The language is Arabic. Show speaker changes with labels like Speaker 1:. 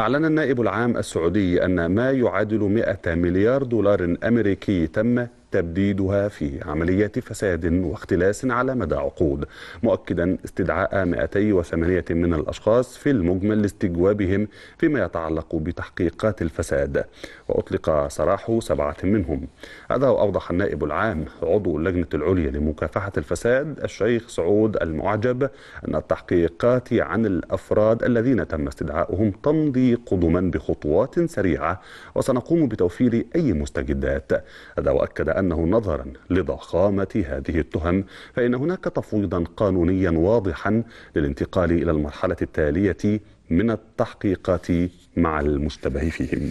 Speaker 1: أعلن النائب العام السعودي أن ما يعادل 100 مليار دولار أمريكي تم تبديدها في عمليات فساد واختلاس على مدى عقود مؤكدا استدعاء 208 من الأشخاص في المجمل لاستجوابهم فيما يتعلق بتحقيقات الفساد وأطلق سراح سبعة منهم هذا وأوضح النائب العام عضو اللجنة العليا لمكافحة الفساد الشيخ سعود المعجب أن التحقيقات عن الأفراد الذين تم استدعاؤهم تمضي قدما بخطوات سريعة وسنقوم بتوفير أي مستجدات هذا وأكد أن أنه نظرا لضخامة هذه التهم فإن هناك تفويضا قانونيا واضحا للانتقال إلى المرحلة التالية من التحقيقات مع المشتبه فيهم